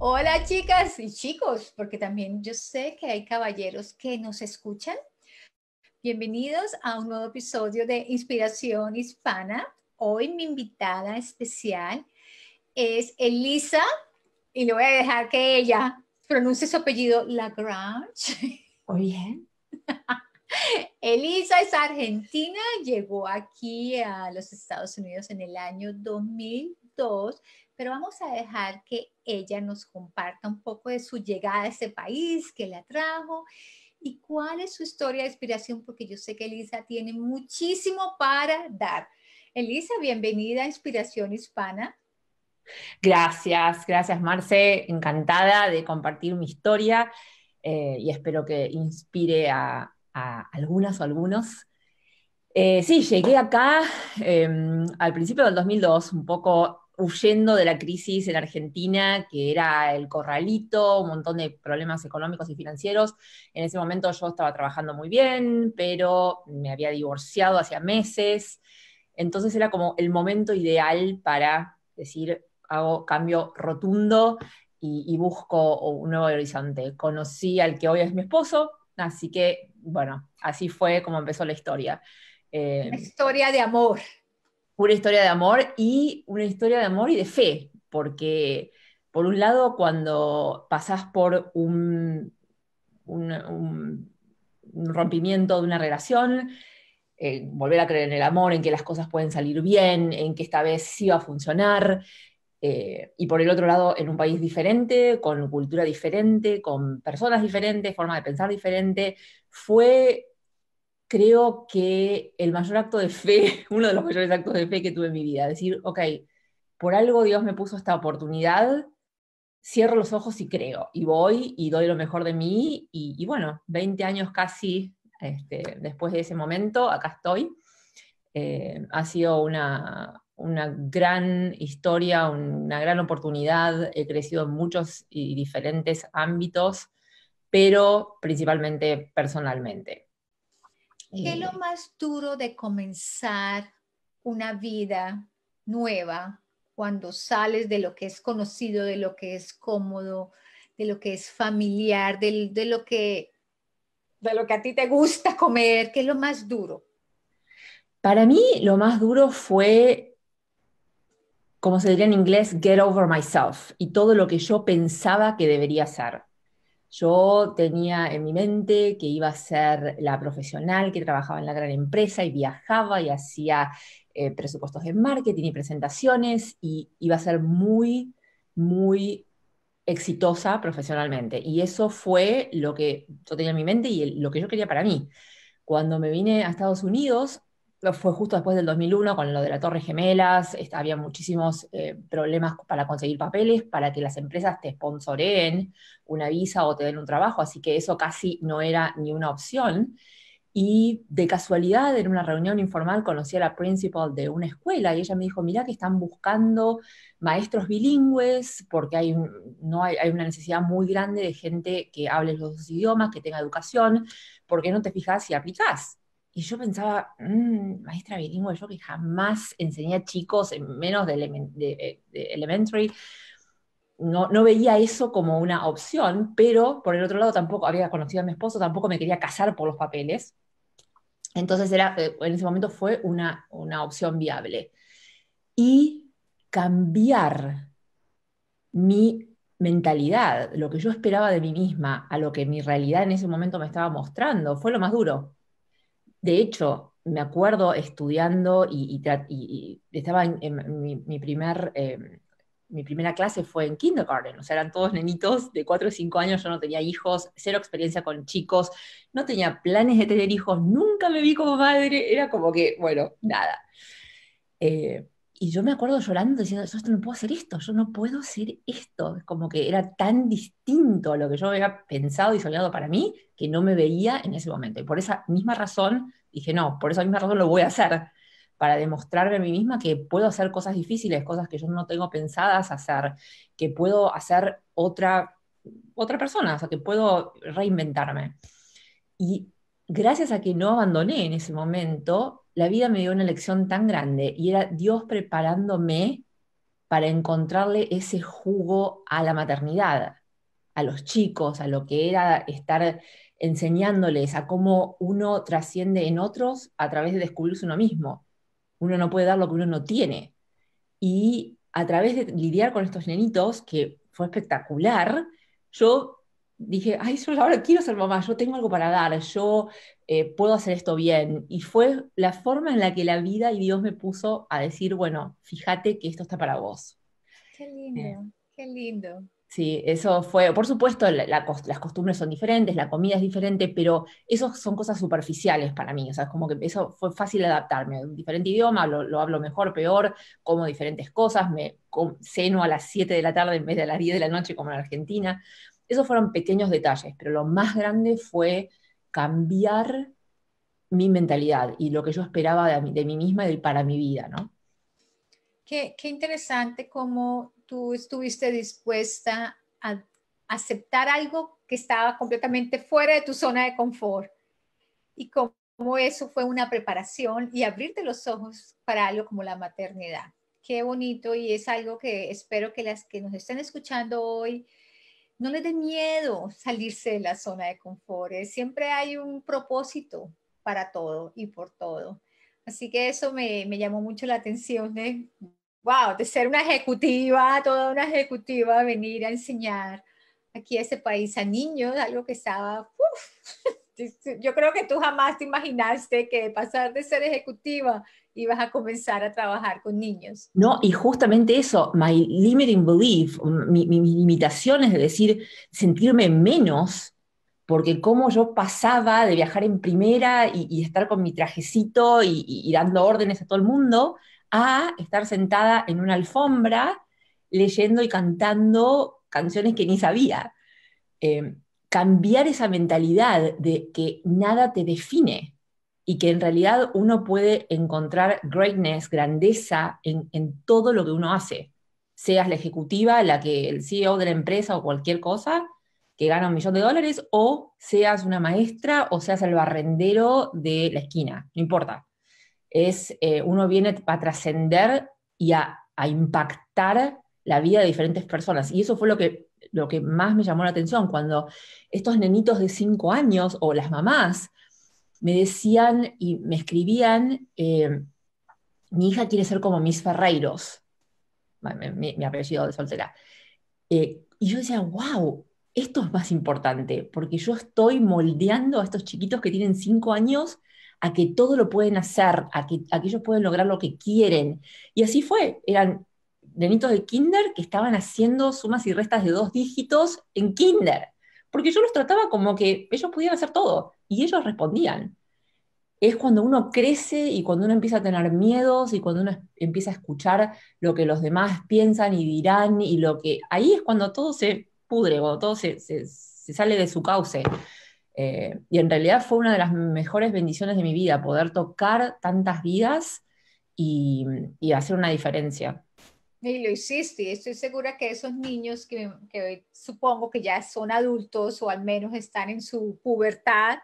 Hola chicas y chicos, porque también yo sé que hay caballeros que nos escuchan. Bienvenidos a un nuevo episodio de Inspiración Hispana. Hoy mi invitada especial es Elisa y le voy a dejar que ella pronuncie su apellido Lagrange. Oye. Elisa es argentina, llegó aquí a los Estados Unidos en el año 2002 pero vamos a dejar que ella nos comparta un poco de su llegada a ese país, que la trajo y cuál es su historia de inspiración, porque yo sé que Elisa tiene muchísimo para dar. Elisa, bienvenida a Inspiración Hispana. Gracias, gracias Marce, encantada de compartir mi historia eh, y espero que inspire a, algunas o algunos. Eh, sí, llegué acá em, al principio del 2002, un poco huyendo de la crisis en Argentina, que era el corralito, un montón de problemas económicos y financieros. En ese momento yo estaba trabajando muy bien, pero me había divorciado hacía meses. Entonces era como el momento ideal para decir, hago cambio rotundo y, busco un nuevo horizonte. Conocí al que hoy es mi esposo, así que, bueno, así fue como empezó la historia. historia de amor. Una historia de amor y una historia de amor y de fe, porque por un lado, cuando pasás por un, rompimiento de una relación, eh, volver a creer en el amor, en que las cosas pueden salir bien, en que esta vez sí va a funcionar, eh, y por el otro lado, en un país diferente, con cultura diferente, con personas diferentes, forma de pensar diferente, fue creo que el mayor acto de fe, uno de los mayores actos de fe que tuve en mi vida, decir, ok, por algo Dios me puso esta oportunidad, cierro los ojos y creo, y voy y doy lo mejor de mí, y, bueno, 20 años casi este, después de ese momento, acá estoy. Eh, ha sido una, una gran historia, una gran oportunidad, he crecido en muchos y diferentes ámbitos, pero principalmente personalmente. ¿Qué es lo más duro de comenzar una vida nueva cuando sales de lo que es conocido, de lo que es cómodo, de lo que es familiar, de, lo que de lo que a ti te gusta comer, ¿qué es lo más duro? Para mí lo más duro fue, como se diría en inglés, get over myself y todo lo que yo pensaba que debería ser. Yo tenía en mi mente que iba a ser la profesional que trabajaba en la gran empresa y viajaba y hacía eh, presupuestos de marketing y presentaciones y iba a ser muy, muy exitosa profesionalmente. Y eso fue lo que yo tenía en mi mente y lo que yo quería para mí. Cuando me vine a Estados Unidos, fue justo después del 2001 con lo de la Torre Gemelas, había muchísimos eh, problemas para conseguir papeles, para que las empresas te sponsoren una visa o te den un trabajo, así que eso casi no era ni una opción. Y de casualidad, en una reunión informal, conocí a la principal de una escuela y ella me dijo, mirá que están buscando maestros bilingües porque hay, no hay, hay, una necesidad muy grande de gente que hable los dos idiomas, que tenga educación, ¿por qué no te fijas y aplicas y yo pensaba, mmm, maestra bilingüe, yo que jamás enseñé a chicos, menos de, elementary, no, no, veía eso como una opción, pero por el otro lado tampoco había conocido a mi esposo, tampoco me quería casar por los papeles. Entonces era, eh, en ese momento fue una, una opción viable. Y cambiar mi mentalidad, lo que yo esperaba de mí misma, a lo que mi realidad en ese momento me estaba mostrando, fue lo más duro de hecho, me acuerdo estudiando y, estaba en, mi, em, mi primera clase fue en kindergarten, o sea, eran todos nenitos de 4 o 5 años, yo no tenía hijos, cero experiencia con chicos, no tenía planes de tener hijos, nunca me vi como madre, era como que, bueno, nada. Eh, y yo me acuerdo llorando diciendo, yo no puedo hacer esto, yo no puedo hacer esto. Es como que era tan distinto a lo que yo había pensado y soñado para mí que no me veía en ese momento. Y por esa misma razón dije, no, por esa misma razón lo voy a hacer, para demostrarme a mí misma que puedo hacer cosas difíciles, cosas que yo no tengo pensadas hacer, que puedo hacer otra, otra persona, o sea, que puedo reinventarme. Y gracias a que no abandoné en ese momento, la vida me dio una lección tan grande y era Dios preparándome para encontrarle ese jugo a la maternidad, a los chicos, a lo que era estar enseñándoles a cómo uno trasciende en otros a través de descubrirse uno mismo. Uno no puede dar lo que uno no tiene. Y a través de lidiar con estos nenitos, que fue espectacular, yo dije, ay, yo ahora quiero ser mamá, yo tengo algo para dar, yo eh, puedo hacer esto bien. Y fue la forma en la que la vida y Dios me puso a decir, bueno, fíjate que esto está para vos. Qué lindo, eh. qué lindo. Sí, eso fue, por supuesto, las costumbres son diferentes, la comida es diferente, pero eso son cosas superficiales para mí, o sea, es como que eso fue fácil adaptarme, a un diferente idioma, lo, lo, hablo mejor, peor, como diferentes cosas, me ceno a las 7 de la tarde en vez de a las 10 de la noche como en Argentina, esos fueron pequeños detalles, pero lo más grande fue cambiar mi mentalidad y lo que yo esperaba de, mí misma y para mi vida, ¿no? Qué, interesante cómo tú estuviste dispuesta a aceptar algo que estaba completamente fuera de tu zona de confort y cómo eso fue una preparación y abrirte los ojos para algo como la maternidad. Qué bonito y es algo que espero que las que nos estén escuchando hoy no les dé miedo salirse de la zona de confort. Eh, siempre hay un propósito para todo y por todo. Así que eso me, me llamó mucho la atención de, wow, de ser una ejecutiva, toda una ejecutiva, venir a enseñar aquí a este país a niños, algo que estaba, yo creo que tú jamás te imaginaste que pasar de ser ejecutiva vas a comenzar a trabajar con niños. No, y justamente eso, my limiting belief, mi, limitación es de decir, sentirme menos, porque cómo yo pasaba de viajar en primera y, estar con mi trajecito y, dando órdenes a todo el mundo, a estar sentada en una alfombra leyendo y cantando canciones que ni sabía. Em, cambiar esa mentalidad de que nada te define, y que en realidad uno puede encontrar greatness, grandeza en, todo lo que uno hace, seas la ejecutiva, la que el CEO de la empresa o cualquier cosa que gana un millón de dólares, o seas una maestra o seas el barrendero de la esquina, no importa. Es, eh, uno viene a trascender y a, impactar la vida de diferentes personas. Y eso fue lo que, lo que más me llamó la atención, cuando estos nenitos de cinco años o las mamás me decían y me escribían, eh, mi hija quiere ser como Miss Ferreiros, mi, apellido de soltera. Eh, y yo decía, wow, esto es más importante, porque yo estoy moldeando a estos chiquitos que tienen cinco años a que todo lo pueden hacer, a que, a que ellos pueden lograr lo que quieren. Y así fue, eran nenitos de kinder que estaban haciendo sumas y restas de dos dígitos en kinder porque yo los trataba como que ellos podían hacer todo y ellos respondían. Es cuando uno crece y cuando uno empieza a tener miedos y cuando uno empieza a escuchar lo que los demás piensan y dirán y lo que... Ahí es cuando todo se pudre, cuando todo se, sale de su cauce. Eh, y en realidad fue una de las mejores bendiciones de mi vida, poder tocar tantas vidas y hacer una diferencia. Y lo hiciste, y estoy segura que esos niños que, que, supongo que ya son adultos o al menos están en su pubertad,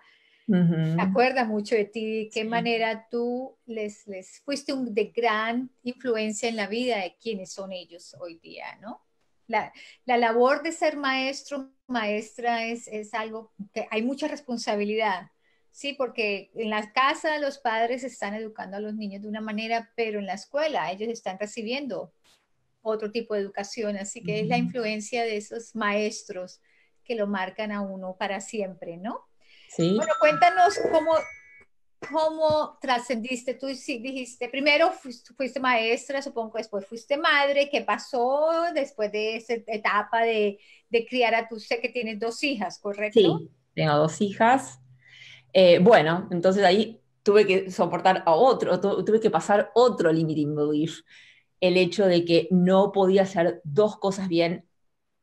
acuerda mucho de ti, de qué manera tú les, les fuiste un, de gran influencia en la vida de quienes son ellos hoy día, ¿no? La, la labor de ser maestro, maestra, es, es algo que hay mucha responsabilidad, Sí, porque en la casa los padres están educando a los niños de una manera, pero en la escuela ellos están recibiendo otro tipo de educación, así que es la influencia de esos maestros que lo marcan a uno para siempre, ¿no? Sí. Bueno, cuéntanos cómo, cómo trascendiste, tú dijiste, primero fuiste, maestra, supongo, después fuiste madre, ¿qué pasó después de esa etapa de, de criar a tu, sé que tienes dos hijas, ¿correcto? Sí, tengo dos hijas. Eh, bueno, entonces ahí tuve que soportar a otro, tuve que pasar otro limiting belief, el hecho de que no podía hacer dos cosas bien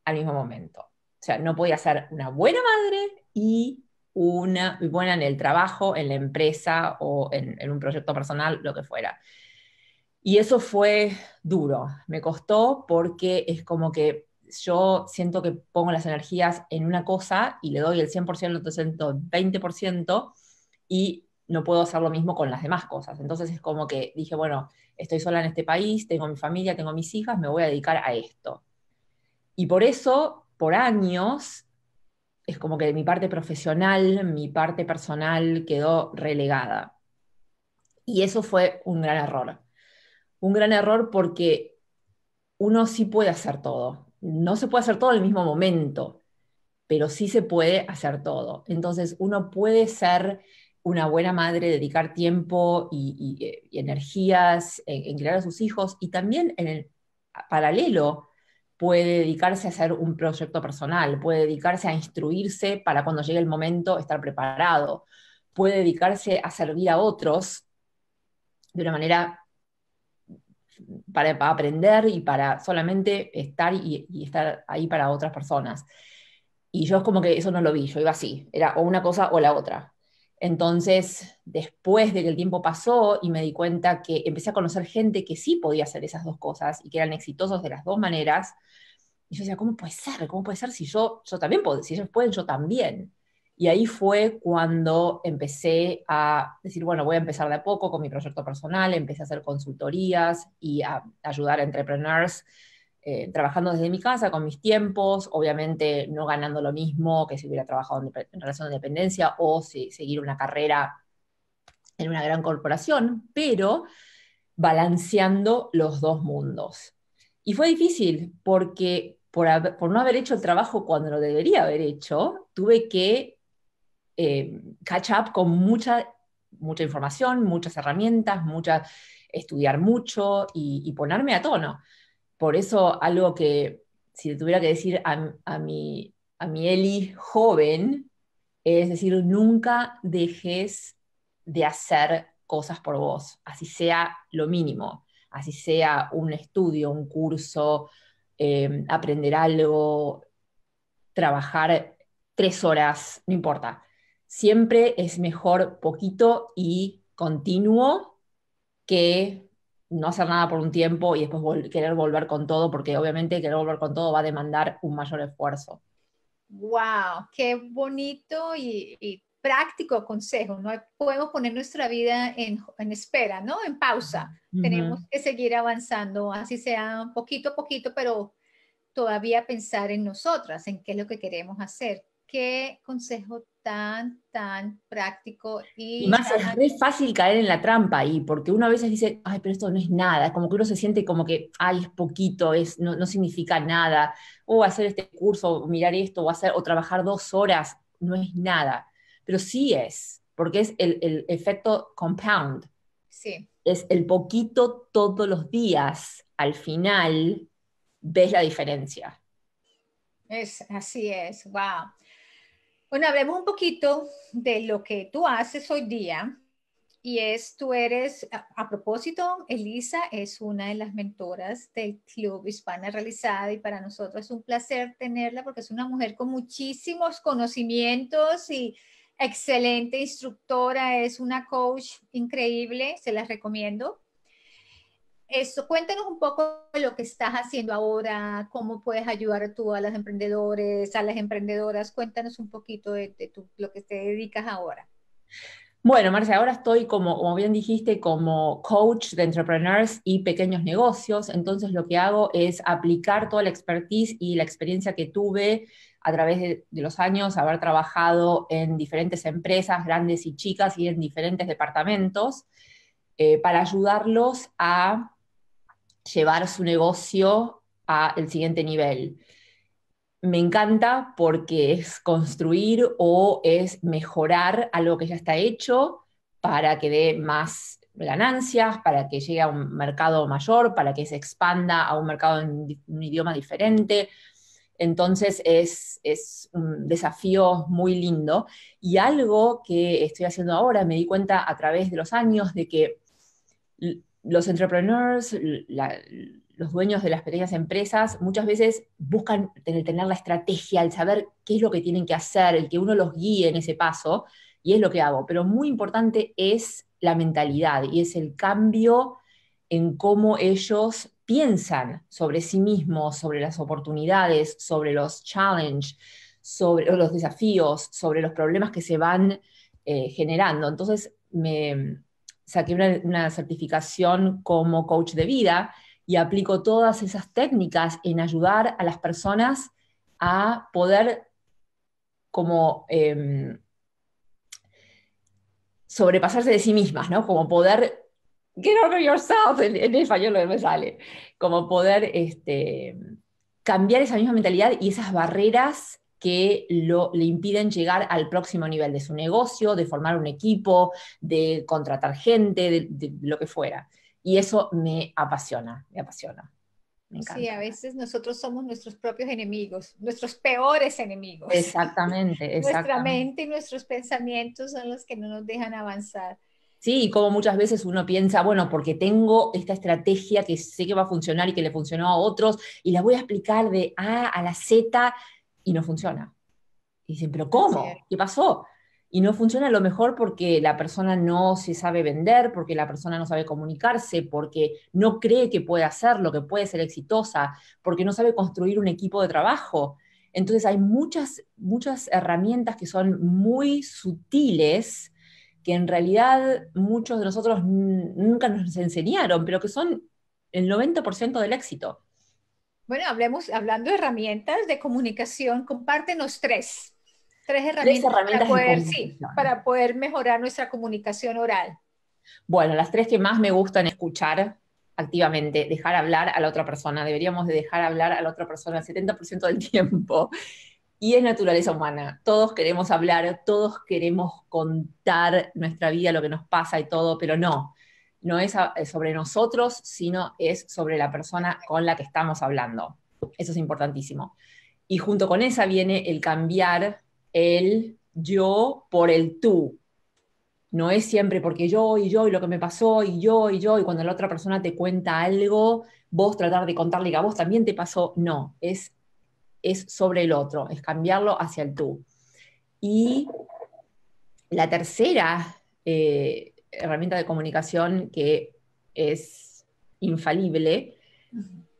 al mismo momento. O sea, no podía ser una buena madre y una buena en el trabajo, en la empresa o en, un proyecto personal, lo que fuera. Y eso fue duro, me costó porque es como que yo siento que pongo las energías en una cosa y le doy el 100%, el 20% y no puedo hacer lo mismo con las demás cosas. Entonces es como que dije, bueno, estoy sola en este país, tengo mi familia, tengo mis hijas, me voy a dedicar a esto. Y por eso, por años, es como que mi parte profesional, mi parte personal quedó relegada. Y eso fue un gran error. Un gran error porque uno sí puede hacer todo. No se puede hacer todo al el mismo momento, pero sí se puede hacer todo. Entonces uno puede ser una buena madre, dedicar tiempo y, eh, energías en, crear criar a sus hijos y también en el paralelo puede dedicarse a hacer un proyecto personal, puede dedicarse a instruirse para cuando llegue el momento estar preparado, puede dedicarse a servir a otros de una manera para, aprender y para solamente estar y, y estar ahí para otras personas. Y yo es como que eso no lo vi, yo iba así, era o una cosa o la otra entonces, después de que el tiempo pasó y me di cuenta que empecé a conocer gente que sí podía hacer esas dos cosas y que eran exitosos de las dos maneras, y yo decía, ¿cómo puede ser? ¿Cómo puede ser si yo, yo también puedo? Si ellos pueden, yo también. Y ahí fue cuando empecé a decir, bueno, voy a empezar de a poco con mi proyecto personal, empecé a hacer consultorías y a ayudar a entrepreneurs eh, trabajando desde mi casa, con mis tiempos, obviamente no ganando lo mismo que si hubiera trabajado en, relación de dependencia o si seguir una carrera en una gran corporación, pero balanceando los dos mundos. Y fue difícil porque por, no haber hecho el trabajo cuando lo debería haber hecho, tuve que eh, catch up con mucha, mucha información, muchas herramientas, estudiar mucho y ponerme a tono por eso algo que, si le tuviera que decir a, mi, a Eli joven, es decir, nunca dejes de hacer cosas por vos, así sea lo mínimo, así sea un estudio, un curso, eh, aprender algo, trabajar tres horas, no importa. Siempre es mejor poquito y continuo que no hacer nada por un tiempo y después querer volver con todo, porque obviamente querer volver con todo va a demandar un mayor esfuerzo. ¡Wow! ¡Qué bonito y, práctico consejo! No podemos poner nuestra vida en, espera, ¿no? En pausa. Tenemos que seguir avanzando, así sea poquito a poquito, pero todavía pensar en nosotras, en qué es lo que queremos hacer. ¿Qué consejo tan, tan práctico. Y, más fácil caer en la trampa y porque uno a veces dice, ay, pero esto no es nada, como que uno se siente como que, ay, es poquito, es, no, significa nada, o hacer este curso, o mirar esto, o, hacer, o trabajar dos horas, no es nada, pero sí es, porque es el, efecto compound. Sí. Es el poquito todos los días, al final, ves la diferencia. Es, así es, wow. Bueno, hablemos un poquito de lo que tú haces hoy día. Y es, tú eres, a, propósito, Elisa es una de las mentoras del Club Hispana Realizada y para nosotros es un placer tenerla porque es una mujer con muchísimos conocimientos y excelente instructora, es una coach increíble, se las recomiendo. Eso, cuéntanos un poco de lo que estás haciendo ahora, cómo puedes ayudar tú a los emprendedores, a las emprendedoras. Cuéntanos un poquito de, lo que te dedicas ahora. Bueno, Marcia, ahora estoy, como, como bien dijiste, como coach de entrepreneurs y pequeños negocios. Entonces, lo que hago es aplicar toda la expertise y la experiencia que tuve a través de, los años, haber trabajado en diferentes empresas, grandes y chicas, y en diferentes departamentos, eh, para ayudarlos a llevar su negocio al siguiente nivel. Me encanta porque es construir o es mejorar algo que ya está hecho para que dé más ganancias, para que llegue a un mercado mayor, para que se expanda a un mercado en un idioma diferente. Entonces es, un desafío muy lindo y algo que estoy haciendo ahora, me di cuenta a través de los años de que los entrepreneurs, los dueños de las pequeñas empresas, muchas veces buscan tener, la estrategia, el saber qué es lo que tienen que hacer, el que uno los guíe en ese paso, y es lo que hago. Pero muy importante es la mentalidad y es el cambio en cómo ellos piensan sobre sí mismos, sobre las oportunidades, sobre los challenges, sobre los desafíos, sobre los problemas que se van eh, generando. Entonces, me, saqué una, certificación como coach de vida y aplico todas esas técnicas en ayudar a las personas a poder como em, sobrepasarse de sí mismas, ¿no? Como poder get over yourself, en, español no me sale, como poder este, cambiar esa misma mentalidad y esas barreras que lo, le impiden llegar al próximo nivel de su negocio, de formar un equipo, de contratar gente, de, lo que fuera. Y eso me apasiona, me apasiona. Sí, a veces nosotros somos nuestros propios enemigos, nuestros peores enemigos. Exactamente, exactamente. Nuestra mente y nuestros pensamientos son los que no nos dejan avanzar. Sí, y como muchas veces uno piensa, bueno, porque tengo esta estrategia que sé que va a funcionar y que le funcionó a otros, y la voy a explicar de A a la Z y no funciona. Y dicen, pero ¿cómo? ¿Qué pasó? Y no funciona a lo mejor porque la persona no se sabe vender, porque la persona no sabe comunicarse, porque no cree que puede hacerlo, que puede ser exitosa, porque no sabe construir un equipo de trabajo. Entonces hay muchas, muchas herramientas que son muy sutiles, que en realidad muchos de nosotros nunca nos enseñaron, pero que son el 90% del éxito. Bueno, hablemos, hablando de herramientas de comunicación, compártenos tres, tres herramientas, para, poder, mejorar nuestra comunicación oral. Bueno, las tres que más me gustan escuchar activamente, dejar hablar a la otra persona. Deberíamos de dejar hablar a la otra persona el 70% del tiempo. Y es naturaleza humana. Todos queremos hablar, todos queremos contar nuestra vida, lo que nos pasa y todo, pero no no es sobre nosotros, sino es sobre la persona con la que estamos hablando. Eso es importantísimo. Y junto con esa viene el cambiar el yo por el tú. No es siempre porque yo y yo y lo que me pasó y yo y yo y cuando la otra persona te cuenta algo, vos tratar de contarle que a vos también te pasó. No, es, es sobre el otro, es cambiarlo hacia el tú. Y la tercera eh, herramienta de comunicación que es infalible,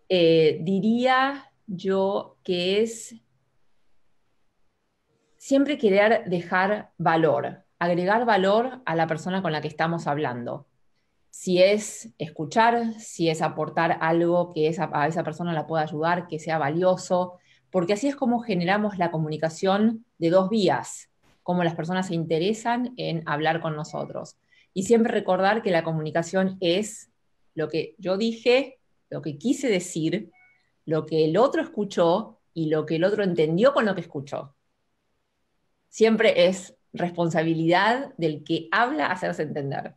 eh, diría yo que es siempre querer dejar valor, agregar valor a la persona con la que estamos hablando. Si es escuchar, si es aportar algo que a esa persona la pueda ayudar, que sea valioso, porque así es como generamos la comunicación de dos vías, como las personas se interesan en hablar con nosotros. Y siempre recordar que la comunicación es lo que yo dije, lo que quise decir, lo que el otro escuchó y lo que el otro entendió con lo que escuchó. Siempre es responsabilidad del que habla hacerse entender.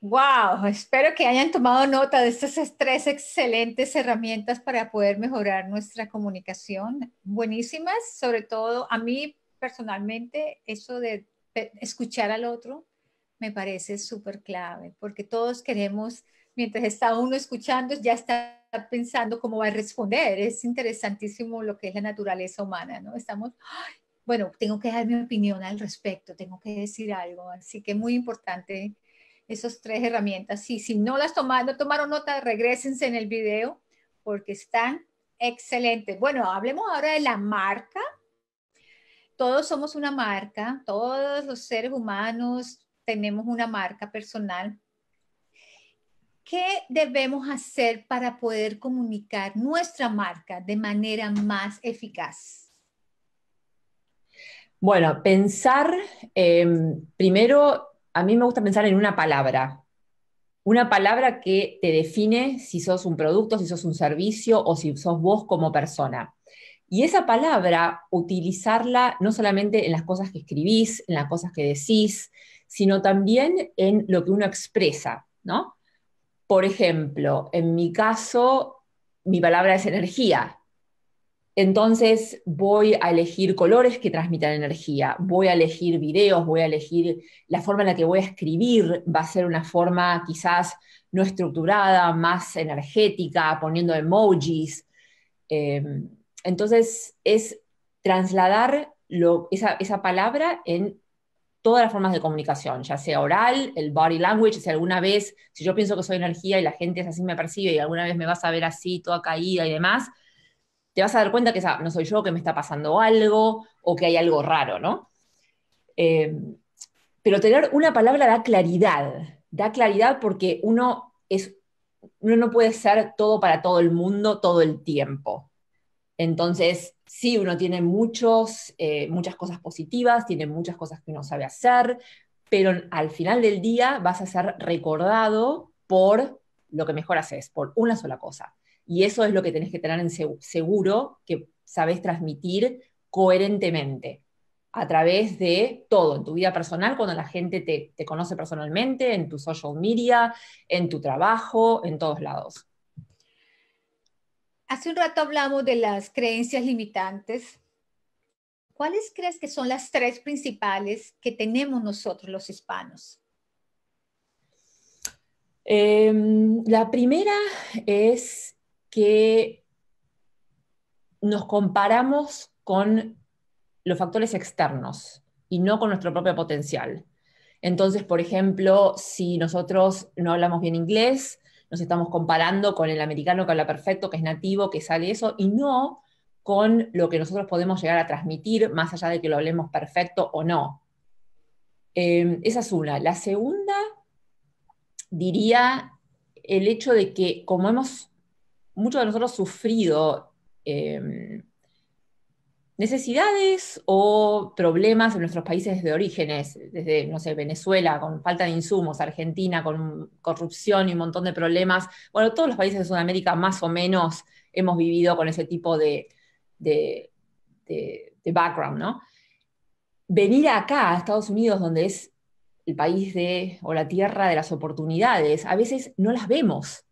Wow, espero que hayan tomado nota de estas tres excelentes herramientas para poder mejorar nuestra comunicación. Buenísimas, sobre todo a mí personalmente, eso de escuchar al otro me parece súper clave, porque todos queremos, mientras está uno escuchando, ya está pensando cómo va a responder. Es interesantísimo lo que es la naturaleza humana, ¿no? Estamos, bueno, tengo que dar mi opinión al respecto, tengo que decir algo, así que muy importante esas tres herramientas. Y si no las tomaron, tomaron nota, regresense en el video porque están excelentes. Bueno, hablemos ahora de la marca todos somos una marca, todos los seres humanos tenemos una marca personal. ¿Qué debemos hacer para poder comunicar nuestra marca de manera más eficaz? Bueno, pensar, em, primero, a mí me gusta pensar en una palabra, una palabra que te define si sos un producto, si sos un servicio o si sos vos como persona. Y esa palabra, utilizarla no solamente en las cosas que escribís, en las cosas que decís, sino también en lo que uno expresa, ¿no? Por ejemplo, en mi caso, mi palabra es energía. Entonces voy a elegir colores que transmitan energía, voy a elegir videos, voy a elegir la forma en la que voy a escribir, va a ser una forma quizás no estructurada, más energética, poniendo emojis. Em, entonces, es trasladar esa, palabra en todas las formas de comunicación, ya sea oral, el body language, si alguna vez, si yo pienso que soy energía y la gente es así me percibe y alguna vez me vas a ver así, toda caída y demás, te vas a dar cuenta que no soy yo, que me está pasando algo o que hay algo raro, ¿no? Eh, pero tener una palabra da claridad, da claridad porque uno uno no puede ser todo para todo el mundo todo el tiempo. Entonces, sí, uno tiene eh, muchas cosas positivas, tiene muchas cosas que uno sabe hacer, pero al final del día vas a ser recordado por lo que mejor haces, por una sola cosa. Y eso es lo que tenés que tener en seguro que sabes transmitir coherentemente a través de todo, en tu vida personal, cuando la gente te, te conoce personalmente, en tu social media, en tu trabajo, en todos lados. Hace un rato hablamos de las creencias limitantes. ¿Cuáles crees que son las tres principales que tenemos nosotros los hispanos? Em, la primera es que nos comparamos con los factores externos y no con nuestro propio potencial. Entonces, por ejemplo, si nosotros no hablamos bien inglés, nos estamos comparando con el americano que habla perfecto, que es nativo, que sale eso, y no con lo que nosotros podemos llegar a transmitir, más allá de que lo hablemos perfecto o no. Em, esa es una. La segunda, diría el hecho de que como hemos, muchos de nosotros sufrido em, necesidades o problemas en nuestros países de orígenes, desde, no sé, Venezuela con falta de insumos, Argentina con corrupción y un montón de problemas. Bueno, todos los países de Sudamérica más o menos hemos vivido con ese tipo de, background, ¿no? Venir acá, a Estados Unidos, donde es el país de, o la tierra de las oportunidades, a veces no las vemos,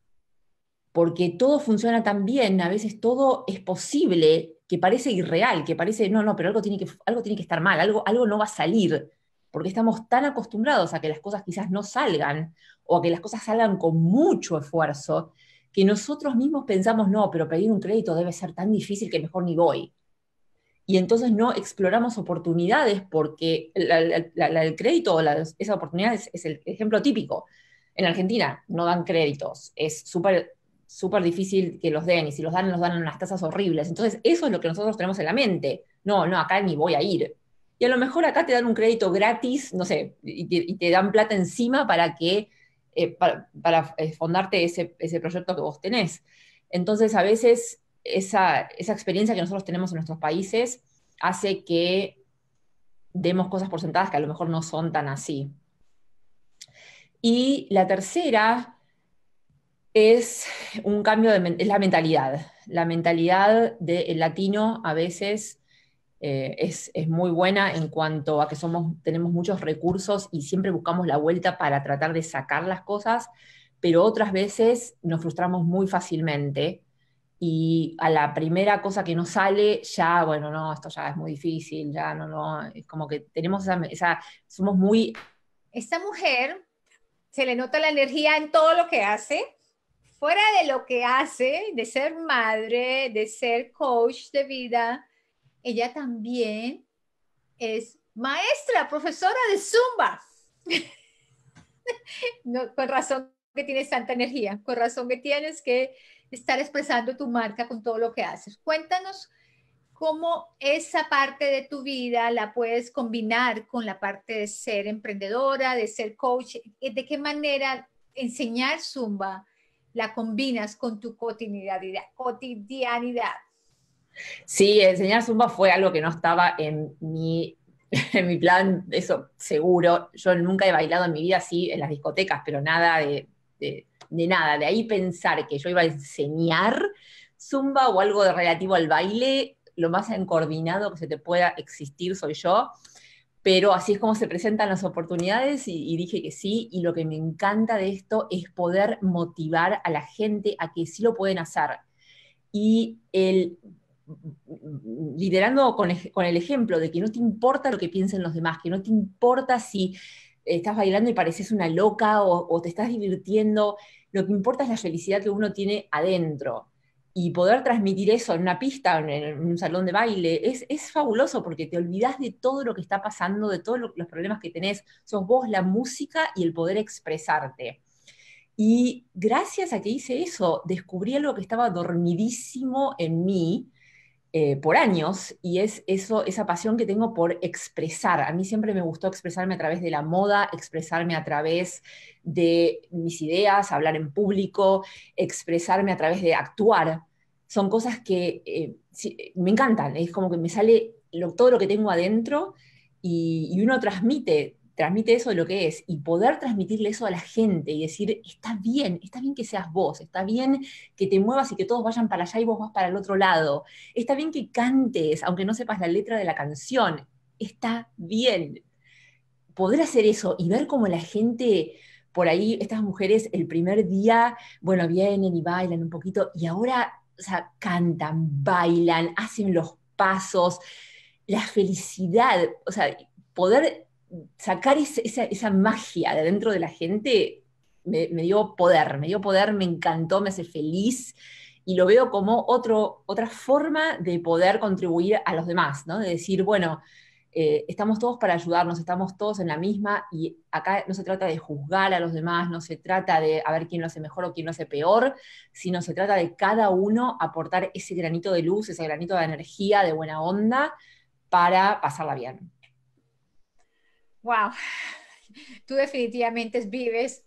porque todo funciona tan bien, a veces todo es posible que parece irreal, que parece, no, no, pero algo tiene que, algo tiene que estar mal, algo, algo no va a salir, porque estamos tan acostumbrados a que las cosas quizás no salgan o a que las cosas salgan con mucho esfuerzo, que nosotros mismos pensamos, no, pero pedir un crédito debe ser tan difícil que mejor ni voy. Y entonces no exploramos oportunidades porque la, el crédito o esa oportunidad es, es el ejemplo típico. En Argentina no dan créditos, es súper súper difícil que los den, y si los dan, los dan en unas tasas horribles. Entonces, eso es lo que nosotros tenemos en la mente. No, no, acá ni voy a ir. Y a lo mejor acá te dan un crédito gratis, no sé, y te, dan plata encima para que, eh, para, eh, ese, proyecto que vos tenés. Entonces, a veces esa, esa experiencia que nosotros tenemos en nuestros países hace que demos cosas por sentadas que a lo mejor no son tan así. Y la tercera es un cambio de es la mentalidad. La mentalidad del latino a veces eh, es, muy buena en cuanto a que somos, tenemos muchos recursos y siempre buscamos la vuelta para tratar de sacar las cosas, pero otras veces nos frustramos muy fácilmente y a la primera cosa que nos sale, ya, bueno, no, esto ya es muy difícil, ya no, no, es como que tenemos esa somos muy... Esta mujer se le nota la energía en todo lo que hace fuera de lo que hace, de ser madre, de ser coach de vida, ella también es maestra, profesora de zumba. con razón que tienes tanta energía, con razón que tienes que estar expresando tu marca con todo lo que haces. Cuéntanos cómo esa parte de tu vida la puedes combinar con la parte de ser emprendedora, de ser coach, de qué manera enseñar zumba la combinas con tu cotidianidad. cotidianidad. Sí, enseñar zumba fue algo que no estaba en mi, en mi plan, eso seguro. Yo nunca he bailado en mi vida así en las discotecas, pero nada de, nada. De ahí pensar que yo iba a enseñar zumba o algo relativo al baile, lo más encoordinado que se te pueda existir soy yo pero así es como se presentan las oportunidades y, dije que sí, y lo que me encanta de esto es poder motivar a la gente a que sí lo pueden hacer. Y liderando con, el ejemplo de que no te importa lo que piensen los demás, que no te importa si estás bailando y pareces una loca o te estás divirtiendo, lo que importa es la felicidad que uno tiene adentro y poder transmitir eso en una pista, en, un salón de baile, es, fabuloso porque te olvidas de todo lo que está pasando, de todos los problemas que tenés. Sos vos, la música y el poder expresarte. Y gracias a que hice eso, descubrí algo que estaba dormidísimo en mí, eh, por años y es eso, esa pasión que tengo por expresar. A mí siempre me gustó expresarme a través de la moda, expresarme a través de mis ideas, hablar en público, expresarme a través de actuar. Son cosas que eh, eh, me encantan, es como que me sale todo lo que tengo adentro y, y uno transmite transmite eso de lo que es y poder transmitirle eso a la gente y decir, está bien, está bien que seas vos, está bien que te muevas y que todos vayan para allá y vos vas para el otro lado, está bien que cantes, aunque no sepas la letra de la canción, está bien. Poder hacer eso y ver cómo la gente, por ahí, estas mujeres el primer día, bueno, vienen y bailan un poquito y ahora, o sea, cantan, bailan, hacen los pasos, la felicidad, o sea, poder sacar esa, magia de dentro de la gente me, dio poder, me dio poder, me encantó, me hace feliz y lo veo como otra forma de poder contribuir a los demás, ¿no? De decir, bueno, eh, estamos todos para ayudarnos, estamos todos en la misma y acá no se trata de juzgar a los demás, no se trata de a ver quién lo hace mejor o quién lo hace peor, sino se trata de cada uno aportar ese granito de luz, ese granito de energía, de buena onda para pasarla bien wow, tú definitivamente vives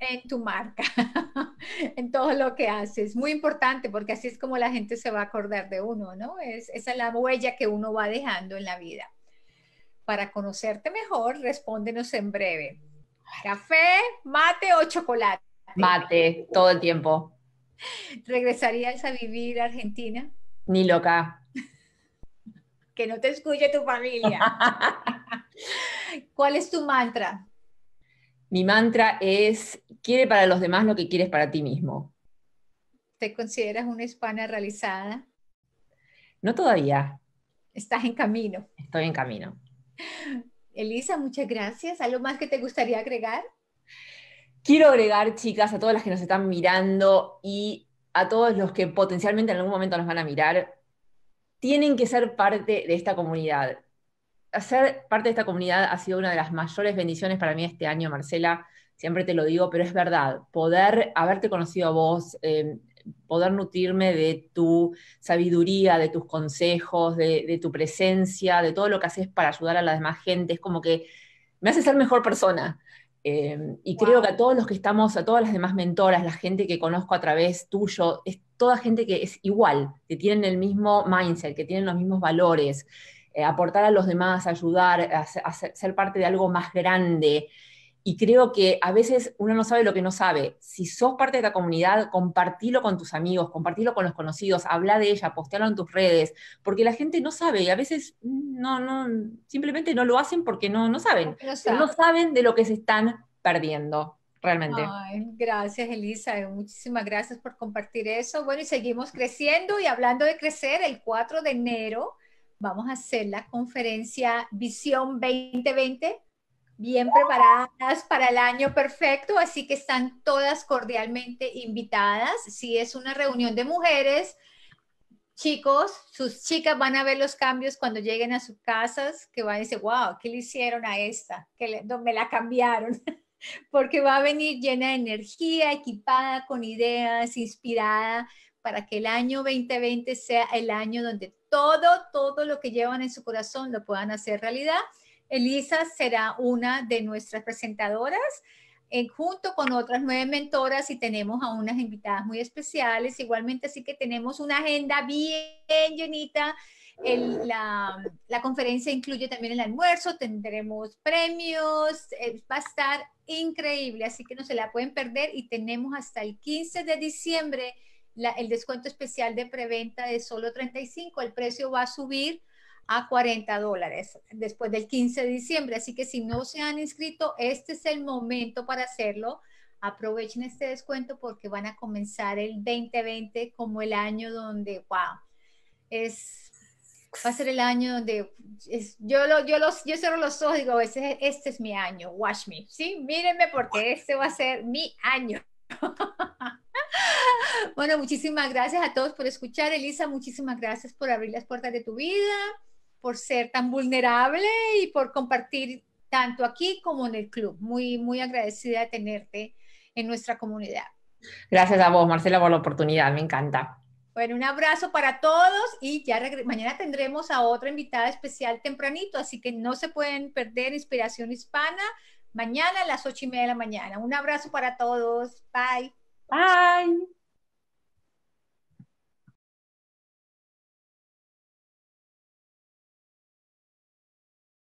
en tu marca, en todo lo que haces. Muy importante porque así es como la gente se va a acordar de uno, ¿no? Es, esa es la huella que uno va dejando en la vida. Para conocerte mejor, respóndenos en breve. ¿Café, mate o chocolate? Mate, todo el tiempo. ¿Regresarías a vivir a Argentina? Ni loca que no te escuche tu familia. ¿Cuál es tu mantra? Mi mantra es, quiere para los demás lo que quieres para ti mismo. ¿Te consideras una hispana realizada? No todavía. Estás en camino. Estoy en camino. Elisa, muchas gracias. ¿Algo más que te gustaría agregar? Quiero agregar, chicas, a todas las que nos están mirando y a todos los que potencialmente en algún momento nos van a mirar, tienen que ser parte de esta comunidad. Ser parte de esta comunidad ha sido una de las mayores bendiciones para mí este año, Marcela. Siempre te lo digo, pero es verdad. Poder haberte conocido a vos, eh, poder nutrirme de tu sabiduría, de tus consejos, de, tu presencia, de todo lo que haces para ayudar a la demás gente, es como que me hace ser mejor persona. Em, y creo que a todos los que estamos, a todas las demás mentoras, la gente que conozco a través tuyo, es toda gente que es igual, que tienen el mismo mindset, que tienen los mismos valores, eh, aportar a los demás, ayudar, a ser parte de algo más grande. Y creo que a veces uno no sabe lo que no sabe. Si sos parte de la comunidad, compartilo con tus amigos, compartilo con los conocidos, habla de ella, postealo en tus redes, porque la gente no sabe y a veces no, no, simplemente no lo hacen porque no, no saben. No, saben de lo que se están perdiendo realmente. gracias, Elisa. Muchísimas gracias por compartir eso. Bueno, y seguimos creciendo y hablando de crecer, el 4 de enero vamos a hacer la conferencia Visión 2020 bien preparadas para el año perfecto, así que están todas cordialmente invitadas. Si es una reunión de mujeres, chicos, sus chicas van a ver los cambios cuando lleguen a sus casas, que van a decir, wow, ¿qué le hicieron a esta? Que me la cambiaron, porque va a venir llena de energía, equipada con ideas, inspirada para que el año 2020 sea el año donde todo, todo lo que llevan en su corazón lo puedan hacer realidad Elisa será una de nuestras presentadoras. Eh, junto con otras nueve mentoras y tenemos a unas invitadas muy especiales. Igualmente, así que tenemos una agenda bien llenita. la, conferencia incluye también el almuerzo, tendremos premios, eh, va a estar increíble, así que no se la pueden perder y tenemos hasta el 15 de diciembre el descuento especial de preventa de solo 35. El precio va a subir a 40 dólares después del 15 de diciembre. Así que si no se han inscrito, este es el momento para hacerlo. Aprovechen este descuento porque van a comenzar el 2020 como el año donde, wow, es, va a ser el año donde yo, lo, yo, los, yo cierro los ojos digo, este, este es mi año, watch me, ¿sí? Mírenme porque este va a ser mi año. Bueno, muchísimas gracias a todos por escuchar. Elisa, muchísimas gracias por abrir las puertas de tu vida por ser tan vulnerable y por compartir tanto aquí como en el club. Muy, muy agradecida de tenerte en nuestra comunidad. Gracias a vos, Marcela, por la oportunidad, me encanta. Bueno, un abrazo para todos y ya mañana tendremos a otra invitada especial tempranito, así que no se pueden perder Inspiración Hispana mañana a las ocho y media de la mañana. Un abrazo para todos. Bye. Bye.